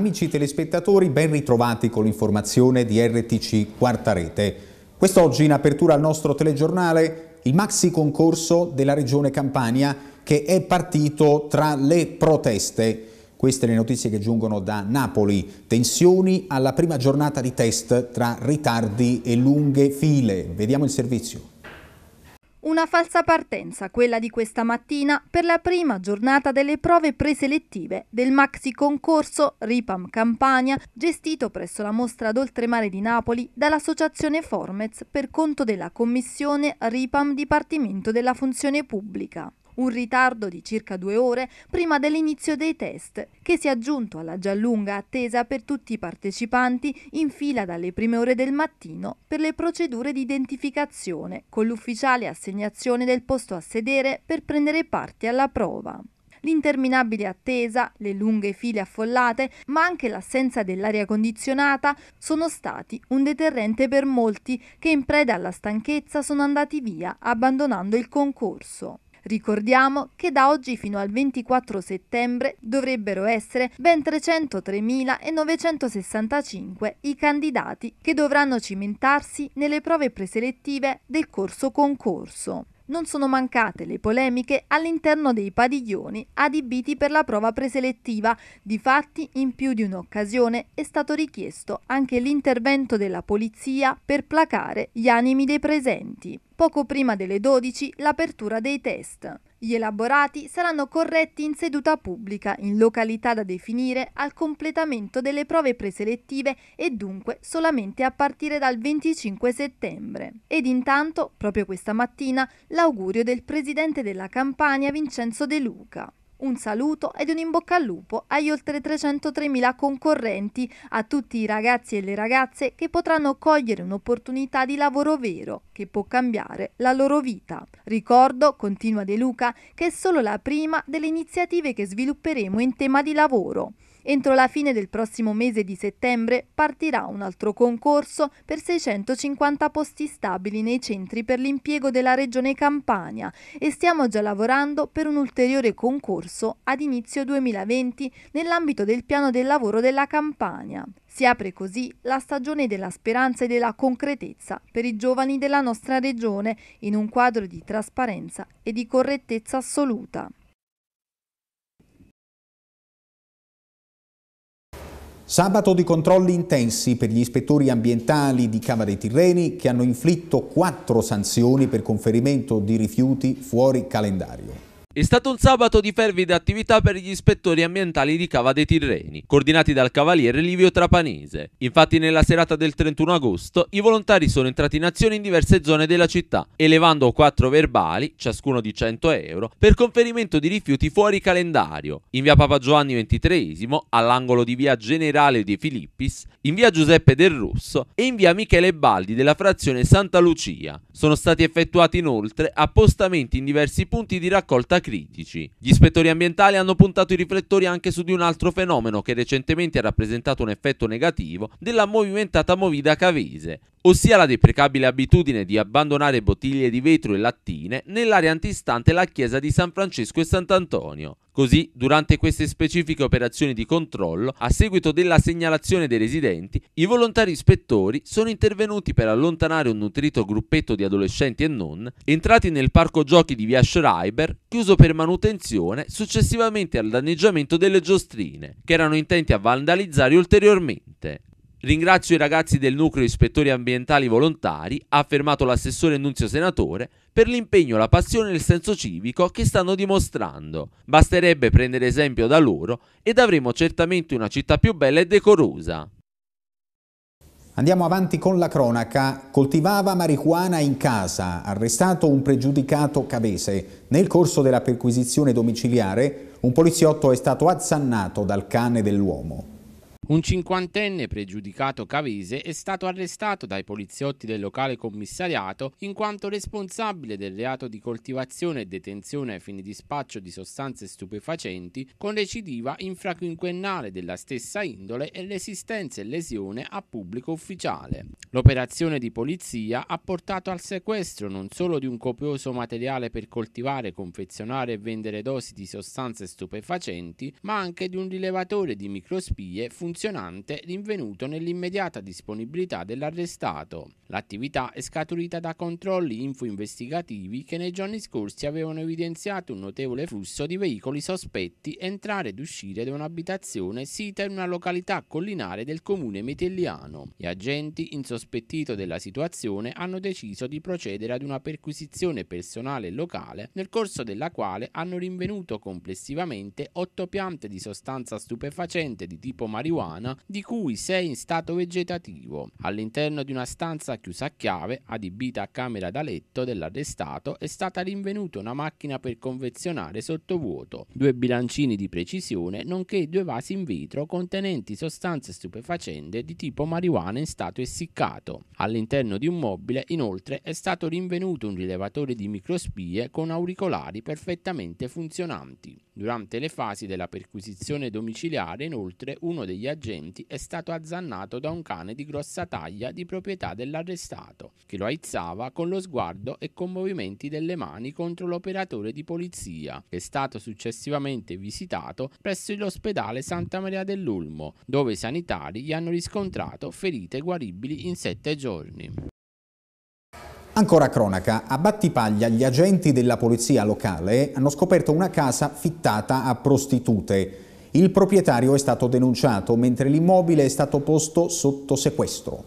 Amici telespettatori, ben ritrovati con l'informazione di RTC Quarta Rete. Quest'oggi in apertura al nostro telegiornale il maxi concorso della Regione Campania che è partito tra le proteste. Queste le notizie che giungono da Napoli. Tensioni alla prima giornata di test tra ritardi e lunghe file. Vediamo il servizio. Una falsa partenza, quella di questa mattina, per la prima giornata delle prove preselettive del maxi concorso Ripam Campania, gestito presso la mostra d'oltremare di Napoli dall'associazione Formez per conto della commissione Ripam Dipartimento della Funzione Pubblica un ritardo di circa due ore prima dell'inizio dei test, che si è aggiunto alla già lunga attesa per tutti i partecipanti in fila dalle prime ore del mattino per le procedure di identificazione con l'ufficiale assegnazione del posto a sedere per prendere parte alla prova l'interminabile attesa, le lunghe file affollate, ma anche l'assenza dell'aria condizionata sono stati un deterrente per molti che in preda alla stanchezza sono andati via abbandonando il concorso. Ricordiamo che da oggi fino al 24 settembre dovrebbero essere ben 303.965 i candidati che dovranno cimentarsi nelle prove preselettive del corso concorso non sono mancate le polemiche all'interno dei padiglioni adibiti per la prova preselettiva. Difatti, in più di un'occasione è stato richiesto anche l'intervento della polizia per placare gli animi dei presenti. Poco prima delle 12 l'apertura dei test. Gli elaborati saranno corretti in seduta pubblica, in località da definire, al completamento delle prove preselettive e dunque solamente a partire dal 25 settembre. Ed intanto, proprio questa mattina, l'augurio del presidente della Campania Vincenzo De Luca. Un saluto ed un in bocca al lupo agli oltre 303.000 concorrenti, a tutti i ragazzi e le ragazze che potranno cogliere un'opportunità di lavoro vero che può cambiare la loro vita. Ricordo, continua De Luca, che è solo la prima delle iniziative che svilupperemo in tema di lavoro. Entro la fine del prossimo mese di settembre partirà un altro concorso per 650 posti stabili nei centri per l'impiego della Regione Campania e stiamo già lavorando per un ulteriore concorso ad inizio 2020 nell'ambito del piano del lavoro della Campania. Si apre così la stagione della speranza e della concretezza per i giovani della nostra regione in un quadro di trasparenza e di correttezza assoluta. Sabato di controlli intensi per gli ispettori ambientali di Cava dei Tirreni che hanno inflitto quattro sanzioni per conferimento di rifiuti fuori calendario. È stato un sabato di fervida attività per gli ispettori ambientali di Cava dei Tirreni, coordinati dal cavaliere Livio Trapanese. Infatti nella serata del 31 agosto i volontari sono entrati in azione in diverse zone della città, elevando quattro verbali, ciascuno di 100 euro, per conferimento di rifiuti fuori calendario, in via Papa Giovanni XXIII, all'angolo di via Generale di Filippis, in via Giuseppe del Russo e in via Michele Baldi della frazione Santa Lucia. Sono stati effettuati inoltre appostamenti in diversi punti di raccolta critici. Gli ispettori ambientali hanno puntato i riflettori anche su di un altro fenomeno che recentemente ha rappresentato un effetto negativo della movimentata movida cavese, ossia la deprecabile abitudine di abbandonare bottiglie di vetro e lattine nell'area antistante la chiesa di San Francesco e Sant'Antonio. Così, durante queste specifiche operazioni di controllo, a seguito della segnalazione dei residenti, i volontari ispettori sono intervenuti per allontanare un nutrito gruppetto di adolescenti e non, entrati nel parco giochi di via Schreiber, chiuso per manutenzione successivamente al danneggiamento delle giostrine, che erano intenti a vandalizzare ulteriormente. Ringrazio i ragazzi del nucleo ispettori ambientali volontari, ha affermato l'assessore Nunzio Senatore, per l'impegno, la passione e il senso civico che stanno dimostrando. Basterebbe prendere esempio da loro ed avremo certamente una città più bella e decorosa. Andiamo avanti con la cronaca. Coltivava marijuana in casa, arrestato un pregiudicato cavese. Nel corso della perquisizione domiciliare, un poliziotto è stato azzannato dal cane dell'uomo. Un cinquantenne pregiudicato cavese è stato arrestato dai poliziotti del locale commissariato in quanto responsabile del reato di coltivazione e detenzione ai fini di spaccio di sostanze stupefacenti con recidiva infraquinquennale della stessa indole e resistenza e lesione a pubblico ufficiale. L'operazione di polizia ha portato al sequestro non solo di un copioso materiale per coltivare, confezionare e vendere dosi di sostanze stupefacenti, ma anche di un rilevatore di microspie funzionale funzionante rinvenuto nell'immediata disponibilità dell'arrestato. L'attività è scaturita da controlli info-investigativi che nei giorni scorsi avevano evidenziato un notevole flusso di veicoli sospetti entrare ed uscire da un'abitazione sita in una località collinare del comune metelliano. Gli agenti, insospettito della situazione, hanno deciso di procedere ad una perquisizione personale e locale nel corso della quale hanno rinvenuto complessivamente otto piante di sostanza stupefacente di tipo marijuana umana di cui sei in stato vegetativo, all'interno di una stanza chiusa a chiave adibita a camera da letto dell'arrestato è stata rinvenuta una macchina per convezionare sottovuoto, due bilancini di precisione nonché due vasi in vetro contenenti sostanze stupefacente di tipo marijuana in stato essiccato. All'interno di un mobile inoltre è stato rinvenuto un rilevatore di microspie con auricolari perfettamente funzionanti. Durante le fasi della perquisizione domiciliare, inoltre, uno degli agenti è stato azzannato da un cane di grossa taglia di proprietà dell'arrestato, che lo aizzava con lo sguardo e con movimenti delle mani contro l'operatore di polizia, che è stato successivamente visitato presso l'ospedale Santa Maria dell'Ulmo, dove i sanitari gli hanno riscontrato ferite guaribili in sette giorni. Ancora cronaca, a Battipaglia gli agenti della polizia locale hanno scoperto una casa fittata a prostitute. Il proprietario è stato denunciato mentre l'immobile è stato posto sotto sequestro.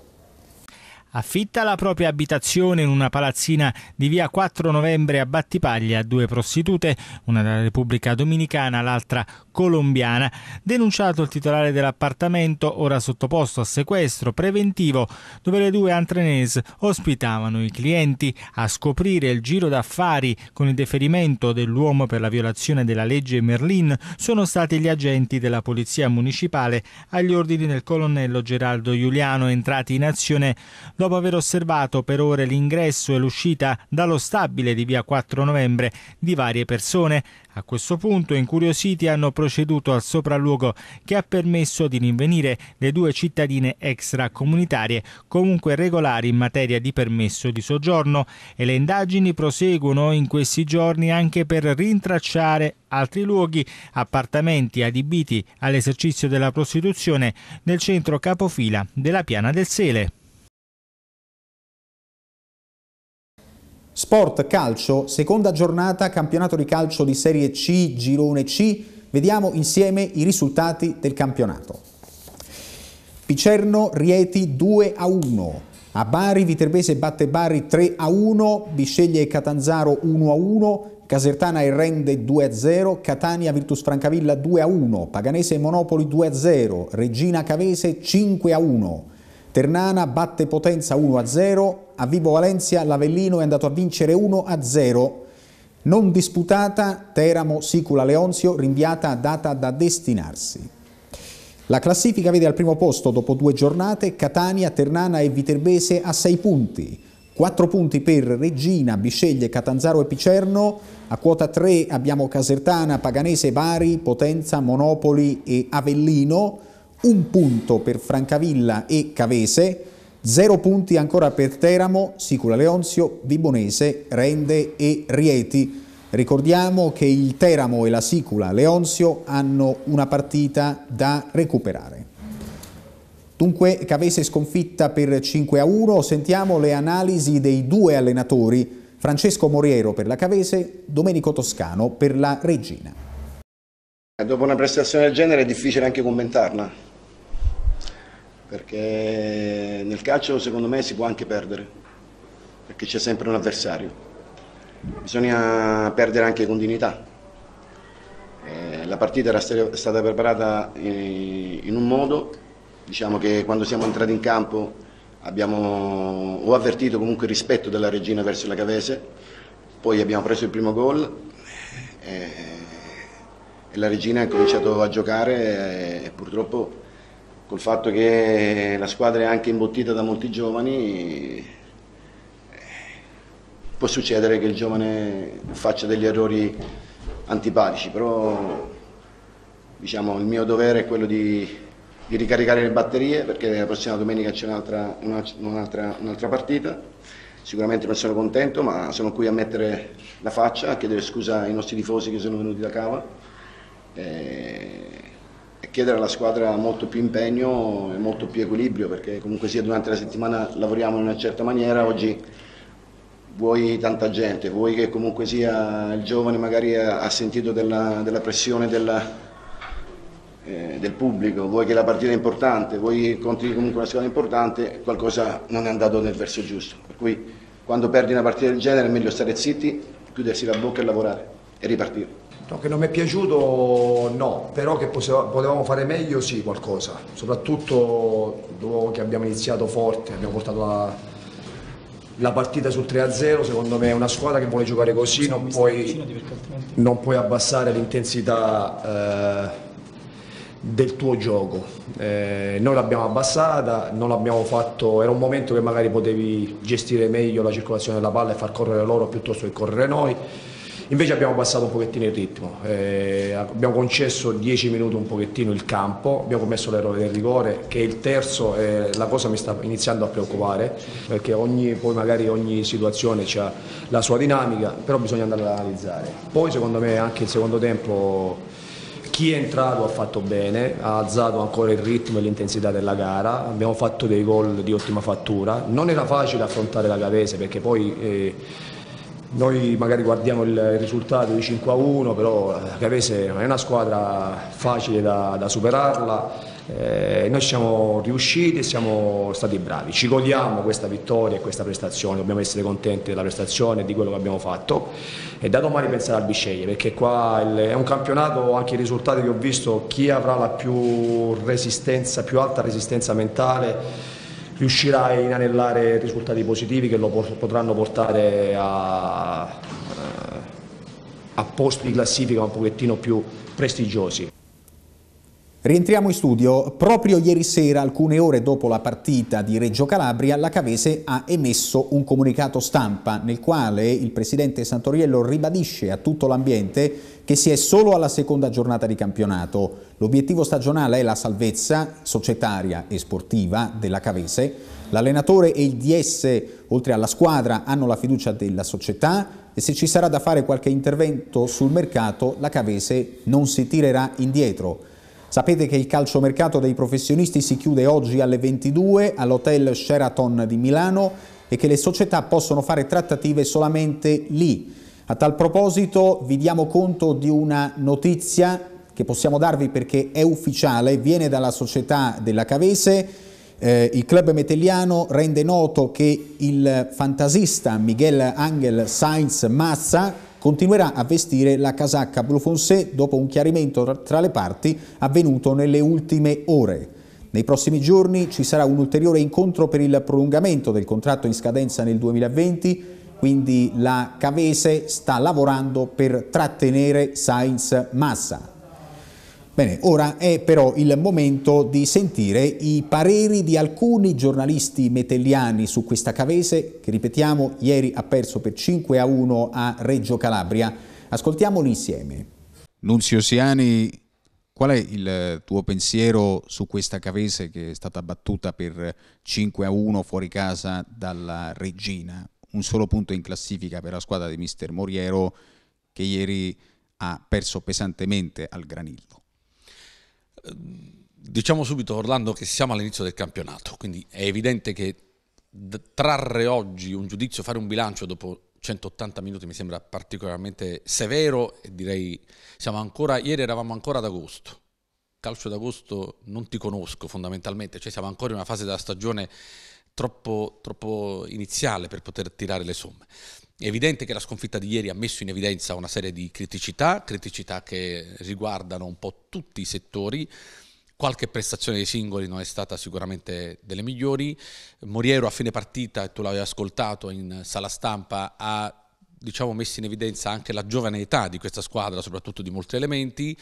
Affitta la propria abitazione in una palazzina di via 4 novembre a Battipaglia a due prostitute, una della Repubblica Dominicana, l'altra colombiana. Denunciato il titolare dell'appartamento, ora sottoposto a sequestro preventivo, dove le due antrenese ospitavano i clienti. A scoprire il giro d'affari con il deferimento dell'uomo per la violazione della legge Merlin sono stati gli agenti della polizia municipale agli ordini del colonnello Geraldo Giuliano, entrati in azione dopo aver osservato per ore l'ingresso e l'uscita dallo stabile di via 4 novembre di varie persone. A questo punto, incuriositi, hanno proceduto al sopralluogo che ha permesso di rinvenire le due cittadine extracomunitarie comunque regolari in materia di permesso di soggiorno e le indagini proseguono in questi giorni anche per rintracciare altri luoghi, appartamenti adibiti all'esercizio della prostituzione nel centro capofila della Piana del Sele. Sport Calcio, seconda giornata, campionato di calcio di Serie C, Girone C. Vediamo insieme i risultati del campionato. Picerno Rieti 2 a 1. A Bari Viterbese batte Bari 3 a 1, Bisceglie e Catanzaro 1 a 1, Casertana e Rende 2 a 0, Catania Virtus Francavilla 2 a 1, Paganese e Monopoli 2 a 0, Regina Cavese 5 a 1. Ternana batte Potenza 1-0, a Vibo Valencia l'Avellino è andato a vincere 1-0. Non disputata, Teramo Sicula Leonzio rinviata a data da destinarsi. La classifica vede al primo posto dopo due giornate Catania, Ternana e Viterbese a 6 punti. 4 punti per Regina, Bisceglie, Catanzaro e Picerno. A quota 3 abbiamo Casertana, Paganese, Bari, Potenza, Monopoli e Avellino un punto per Francavilla e Cavese, zero punti ancora per Teramo, Sicula Leonzio, Vibonese, Rende e Rieti. Ricordiamo che il Teramo e la Sicula Leonzio hanno una partita da recuperare. Dunque Cavese sconfitta per 5 a 1, sentiamo le analisi dei due allenatori, Francesco Moriero per la Cavese, Domenico Toscano per la Regina. Dopo una prestazione del genere è difficile anche commentarla, perché nel calcio secondo me si può anche perdere, perché c'è sempre un avversario. Bisogna perdere anche con dignità. Eh, la partita era stata preparata eh, in, un modo, diciamo che quando siamo entrati in campo abbiamo, ho avvertito comunque il rispetto della regina verso la Cavese, poi abbiamo preso il primo gol eh, e, la regina ha cominciato a giocare e purtroppo col fatto che la squadra è anche imbottita da molti giovani, eh, può succedere che il giovane faccia degli errori antipatici, però diciamo, il mio dovere è quello di, di, ricaricare le batterie perché la prossima domenica c'è un'altra, un un partita. Sicuramente non sono contento, ma sono qui a mettere la faccia, a chiedere scusa ai nostri tifosi che sono venuti da Cava. E eh, chiedere alla squadra molto più impegno e molto più equilibrio perché comunque sia durante la settimana lavoriamo in una certa maniera, oggi vuoi tanta gente, vuoi che comunque sia il giovane magari ha sentito della, della pressione della, eh, del pubblico, vuoi che la partita è importante, vuoi contri comunque una squadra importante, qualcosa non è andato nel verso giusto. Per cui quando perdi una partita del genere è meglio stare zitti, chiudersi la bocca e lavorare e ripartire. No, che non mi è piaciuto no, però che potevamo fare meglio sì qualcosa, soprattutto dopo che abbiamo iniziato forte, abbiamo portato la, la partita sul 3-0, secondo me è una squadra che vuole giocare così, non puoi, non puoi abbassare l'intensità eh, del tuo gioco. Eh, noi l'abbiamo abbassata, non l'abbiamo fatto, era un momento che magari potevi gestire meglio la circolazione della palla e far correre loro piuttosto che correre noi Invece abbiamo abbassato un pochettino il ritmo, eh, abbiamo concesso 10 minuti un pochettino il campo, abbiamo commesso l'errore del rigore che è il terzo, eh, la cosa mi sta iniziando a preoccupare perché ogni, poi magari ogni situazione ha la sua dinamica, però bisogna andare ad analizzare. Poi secondo me anche il secondo tempo chi è entrato ha fatto bene, ha alzato ancora il ritmo e l'intensità della gara, abbiamo fatto dei gol di ottima fattura, non era facile affrontare la Gavese perché poi... Eh, noi magari guardiamo il risultato di 5 a 1, però la eh, Cavese non è una squadra facile da, da superarla. Eh, noi siamo riusciti e siamo stati bravi. Ci godiamo questa vittoria e questa prestazione, dobbiamo essere contenti della prestazione e di quello che abbiamo fatto. E da domani pensare al Bisceglie, perché qua è un campionato, anche i risultati che ho visto, chi avrà la più resistenza, più alta resistenza mentale riuscirà a inanellare risultati positivi che lo potranno portare a, eh, a posti di classifica un pochettino più prestigiosi. Rientriamo in studio. Proprio ieri sera, alcune ore dopo la partita di Reggio Calabria, la Cavese ha emesso un comunicato stampa nel quale il presidente Santoriello ribadisce a tutto l'ambiente che si è solo alla seconda giornata di campionato. L'obiettivo stagionale è la salvezza societaria e sportiva della Cavese. L'allenatore e il DS, oltre alla squadra, hanno la fiducia della società e se ci sarà da fare qualche intervento sul mercato, la Cavese non si tirerà indietro. Sapete che il calciomercato dei professionisti si chiude oggi alle 22 all'hotel Sheraton di Milano e che le società possono fare trattative solamente lì. A tal proposito vi diamo conto di una notizia che possiamo darvi perché è ufficiale, viene dalla società della Cavese. Eh, il club metelliano rende noto che il fantasista Miguel Angel Sainz Mazza, continuerà a vestire la casacca blu blufonse dopo un chiarimento tra le parti avvenuto nelle ultime ore. Nei prossimi giorni ci sarà un ulteriore incontro per il prolungamento del contratto in scadenza nel 2020, quindi la Cavese sta lavorando per trattenere Sainz Massa. Bene, ora è però il momento di sentire i pareri di alcuni giornalisti metelliani su questa Cavese che, ripetiamo, ieri ha perso per 5 a 1 a Reggio Calabria. Ascoltiamoli insieme. Nunzio Siani, qual è il tuo pensiero su questa Cavese che è stata battuta per 5 a 1 fuori casa dalla Regina? Un solo punto in classifica per la squadra di mister Moriero che ieri ha perso pesantemente al Granillo. Diciamo subito, Orlando, che siamo all'inizio del campionato, quindi è evidente che trarre oggi un giudizio, fare un bilancio dopo 180 minuti mi sembra particolarmente severo e direi siamo ancora, ieri eravamo ancora ad agosto, calcio d'agosto non ti conosco fondamentalmente, cioè siamo ancora in una fase della stagione troppo, troppo iniziale per poter tirare le somme. È evidente che la sconfitta di ieri ha messo in evidenza una serie di criticità, criticità che riguardano un po' tutti i settori. Qualche prestazione dei singoli non è stata sicuramente delle migliori. Moriero a fine partita, tu l'avevi ascoltato in sala stampa, ha diciamo, messo in evidenza anche la giovane età di questa squadra, soprattutto di molti elementi.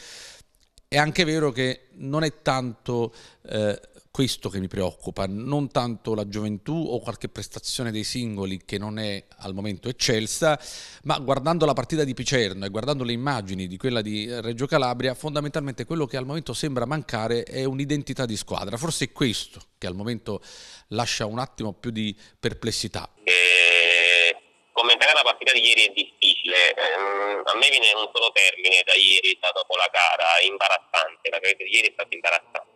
È anche vero che non è tanto eh, questo che mi preoccupa, non tanto la gioventù o qualche prestazione dei singoli che non è al momento eccelsa, ma guardando la partita di Picerno e guardando le immagini di quella di Reggio Calabria, fondamentalmente quello che al momento sembra mancare è un'identità di squadra. Forse è questo che al momento lascia un attimo più di perplessità. Eh, commentare la partita di ieri è difficile, eh, a me viene un solo termine da ieri, da dopo la gara, imbarazzante, la gara di ieri è stata imbarazzante.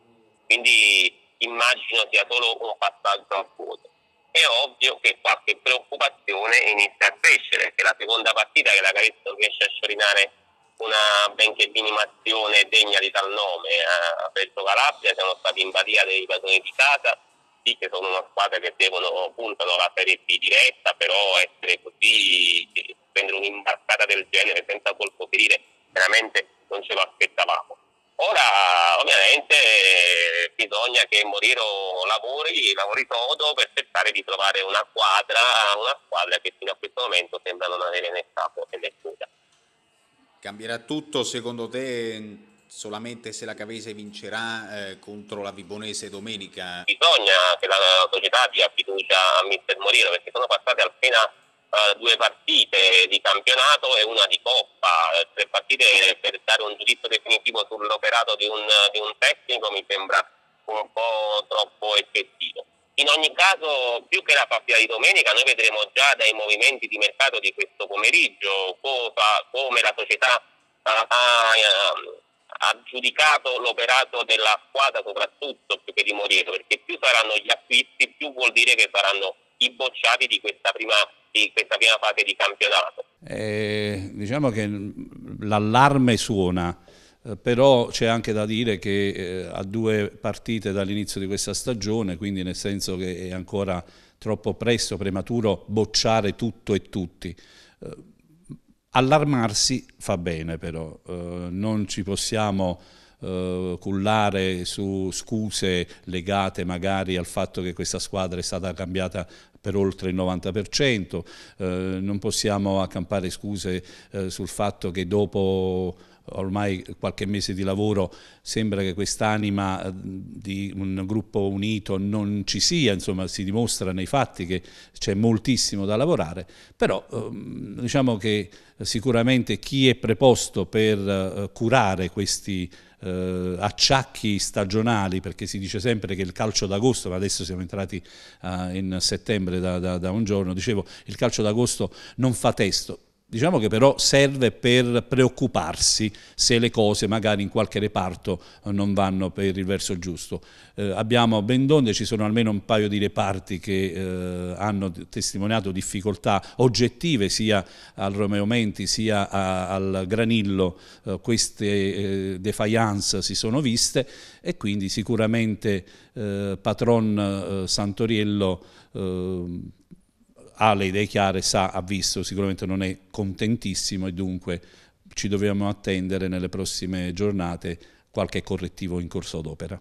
Quindi immagino sia solo un passaggio a vuoto. È ovvio che qualche preoccupazione inizia a crescere, perché la seconda partita che la Carezzo riesce a sciorinare una benché minimazione degna di tal nome ha eh, preso Calabria, siamo stati in badia dei padroni di casa, sì che sono una squadra che devono, puntano alla Serie B diretta, però essere così, prendere un'imbarcata del genere senza colpo ferire, veramente non ce lo aspettavamo. Ora ovviamente bisogna che Moriro lavori, lavori sodo per cercare di trovare una squadra, una squadra che fino a questo momento sembra non avere né capo né coda. Cambierà tutto secondo te solamente se la Cavese vincerà eh, contro la Vibonese domenica? Bisogna che la società abbia fiducia a Mister Moriro perché sono passate appena eh, due partite di campionato e una di coppa, eh, tre partite per dare un giudizio definitivo sull'operato di un, di un tecnico mi sembra un po' troppo effettivo. In ogni caso, più che la partita di domenica, noi vedremo già dai movimenti di mercato di questo pomeriggio cosa, come la società ha, ha, giudicato l'operato della squadra, soprattutto più che di Morieto, perché più saranno gli acquisti, più vuol dire che saranno i bocciati di questa prima di questa prima fase di campionato. Eh, diciamo che l'allarme suona, eh, però c'è anche da dire che eh, ha due partite dall'inizio di questa stagione, quindi nel senso che è ancora troppo presto, prematuro, bocciare tutto e tutti. Eh, allarmarsi fa bene però, non ci possiamo cullare su scuse legate magari al fatto che questa squadra è stata cambiata per oltre il 90%, eh, non possiamo accampare scuse eh, sul fatto che dopo ormai qualche mese di lavoro sembra che quest'anima eh, di un gruppo unito non ci sia, insomma si dimostra nei fatti che c'è moltissimo da lavorare, però ehm, diciamo che sicuramente chi è preposto per eh, curare questi eh, acciacchi stagionali, perché si dice sempre che il calcio d'agosto, ma adesso siamo entrati eh, in settembre da, da, da un giorno, dicevo il calcio d'agosto non fa testo, Diciamo che però serve per preoccuparsi se le cose magari in qualche reparto eh, non vanno per il verso giusto. Eh, abbiamo ben donde, ci sono almeno un paio di reparti che eh, hanno testimoniato difficoltà oggettive sia al Romeo Menti sia a, al Granillo, eh, queste eh, defiance si sono viste e quindi sicuramente eh, Patron Santoriello ehm, ha le idee chiare, sa, ha visto, sicuramente non è contentissimo e dunque ci dobbiamo attendere nelle prossime giornate qualche correttivo in corso d'opera.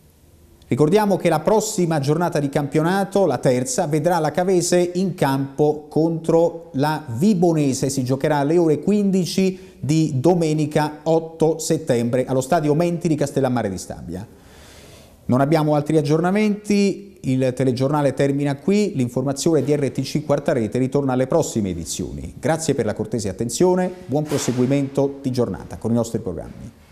Ricordiamo che la prossima giornata di campionato, la terza, vedrà la Cavese in campo contro la Vibonese. Si giocherà alle ore 15 di domenica 8 settembre allo stadio Menti di Castellammare di Stabia. Non abbiamo altri aggiornamenti, il telegiornale termina qui, l'informazione di RTC Quarta Rete ritorna alle prossime edizioni. Grazie per la cortese attenzione, buon proseguimento di giornata con i nostri programmi.